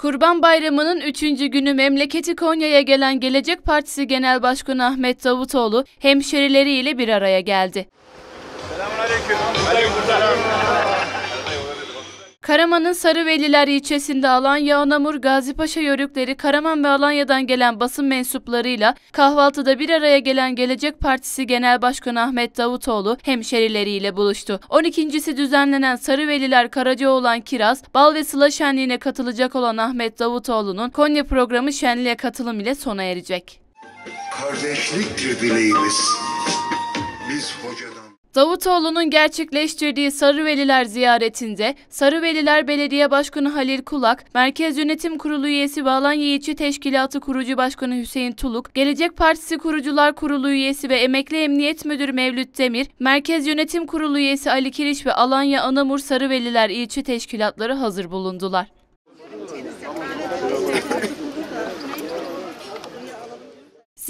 Kurban Bayramı'nın 3. günü memleketi Konya'ya gelen Gelecek Partisi Genel Başkanı Ahmet Davutoğlu hemşerileriyle bir araya geldi. Selamünaleyküm. Aleykümselam. Karaman'ın Sarıveliler ilçesinde Alanya Gazi Paşa yörükleri Karaman ve Alanya'dan gelen basın mensuplarıyla kahvaltıda bir araya gelen Gelecek Partisi Genel Başkanı Ahmet Davutoğlu hemşerileriyle buluştu. 12.si düzenlenen Sarıveliler Karacaoğlan Kiraz, Bal ve Sıla Şenliği'ne katılacak olan Ahmet Davutoğlu'nun Konya programı şenliğe katılım ile sona erecek. Kardeşliktir dileğimiz. Biz hocadan Davutoğlu'nun gerçekleştirdiği Sarıveliler ziyaretinde Sarıveliler Belediye Başkanı Halil Kulak, Merkez Yönetim Kurulu üyesi Bağlan Yiğitçi Teşkilatı Kurucu Başkanı Hüseyin Tuluk, Gelecek Partisi Kurucular Kurulu üyesi ve Emekli Emniyet Müdürü Mevlüt Demir, Merkez Yönetim Kurulu üyesi Ali Kiriş ve Alanya Anamur Sarıveliler İlçe Teşkilatları hazır bulundular.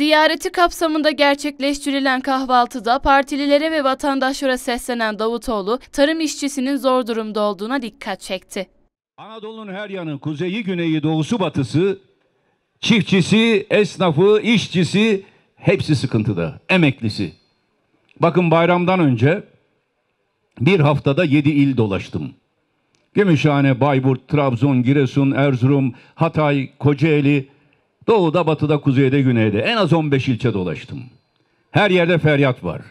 Ziyareti kapsamında gerçekleştirilen kahvaltıda partililere ve vatandaşlara seslenen Davutoğlu, tarım işçisinin zor durumda olduğuna dikkat çekti. Anadolu'nun her yanı, kuzeyi, güneyi, doğusu, batısı, çiftçisi, esnafı, işçisi hepsi sıkıntıda, emeklisi. Bakın bayramdan önce bir haftada yedi il dolaştım. Gümüşhane, Bayburt, Trabzon, Giresun, Erzurum, Hatay, Kocaeli, Doğuda, batıda, kuzeyde, güneyde en az 15 ilçe dolaştım. Her yerde feryat var.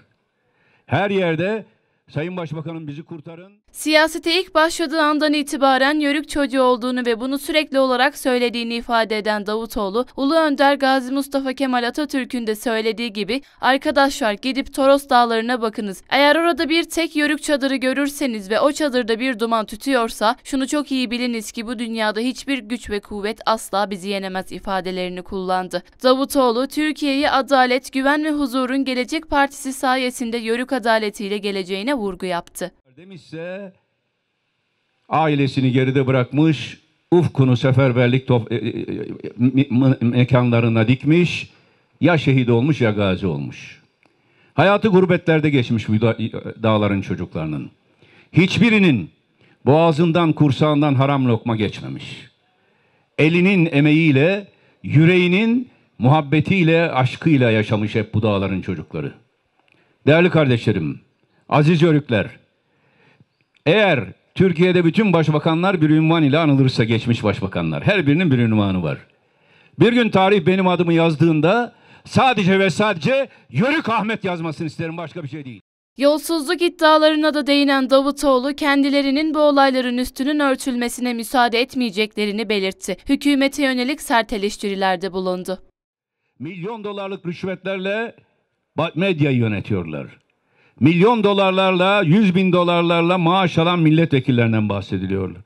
Her yerde Sayın Başbakanım bizi kurtarın. Siyasete ilk başladığı andan itibaren yörük çocuğu olduğunu ve bunu sürekli olarak söylediğini ifade eden Davutoğlu, Ulu Önder Gazi Mustafa Kemal Atatürk'ün de söylediği gibi arkadaşlar gidip Toros dağlarına bakınız. Eğer orada bir tek yörük çadırı görürseniz ve o çadırda bir duman tütüyorsa şunu çok iyi biliniz ki bu dünyada hiçbir güç ve kuvvet asla bizi yenemez ifadelerini kullandı. Davutoğlu, Türkiye'yi adalet, güven ve huzurun gelecek partisi sayesinde yörük adaletiyle geleceğine vurgu yaptı. Demişse ailesini geride bırakmış, ufkunu seferberlik top, e, me, e, me, mekanlarına dikmiş, ya şehit olmuş ya gazi olmuş. Hayatı gurbetlerde geçmiş bu da, e, dağların çocuklarının. Hiçbirinin boğazından kursağından haram lokma geçmemiş. Elinin emeğiyle, yüreğinin muhabbetiyle, aşkıyla yaşamış hep bu dağların çocukları. Değerli kardeşlerim, Aziz Yörükler, eğer Türkiye'de bütün başbakanlar bir ünvan ile anılırsa geçmiş başbakanlar, her birinin bir ünvanı var. Bir gün tarih benim adımı yazdığında sadece ve sadece Yörük Ahmet yazmasını isterim başka bir şey değil. Yolsuzluk iddialarına da değinen Davutoğlu kendilerinin bu olayların üstünün örtülmesine müsaade etmeyeceklerini belirtti. Hükümete yönelik sert eleştirilerde bulundu. Milyon dolarlık rüşvetlerle medyayı yönetiyorlar milyon dolarlarla, yüz bin dolarlarla maaş alan milletvekillerinden bahsediliyorlar.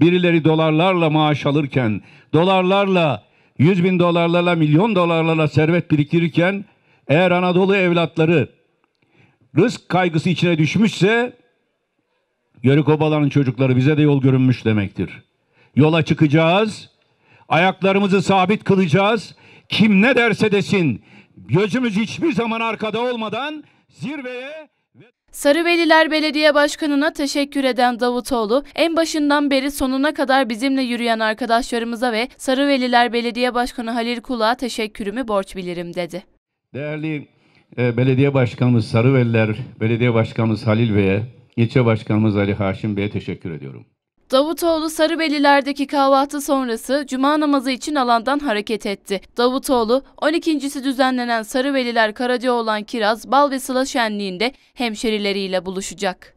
Birileri dolarlarla maaş alırken, dolarlarla, yüz bin dolarlarla, milyon dolarlarla servet biriktirirken eğer Anadolu evlatları rızk kaygısı içine düşmüşse Yörük Obalan'ın çocukları bize de yol görünmüş demektir. Yola çıkacağız, ayaklarımızı sabit kılacağız. Kim ne derse desin gözümüz hiçbir zaman arkada olmadan zirveye Sarıveliler Belediye Başkanı'na teşekkür eden Davutoğlu, en başından beri sonuna kadar bizimle yürüyen arkadaşlarımıza ve Sarıveliler Belediye Başkanı Halil Kul'a teşekkürümü borç bilirim dedi. Değerli e, Belediye Başkanımız Sarıveliler Belediye Başkanımız Halil Bey'e, ilçe başkanımız Ali Haşim Bey'e teşekkür ediyorum. Davutoğlu Sarıbelilerdeki kahvaltı sonrası cuma namazı için alandan hareket etti. Davutoğlu 12.si düzenlenen Sarıbeliler Karaca olan Kiraz Bal ve Sıla Şenliği'nde hemşerileriyle buluşacak.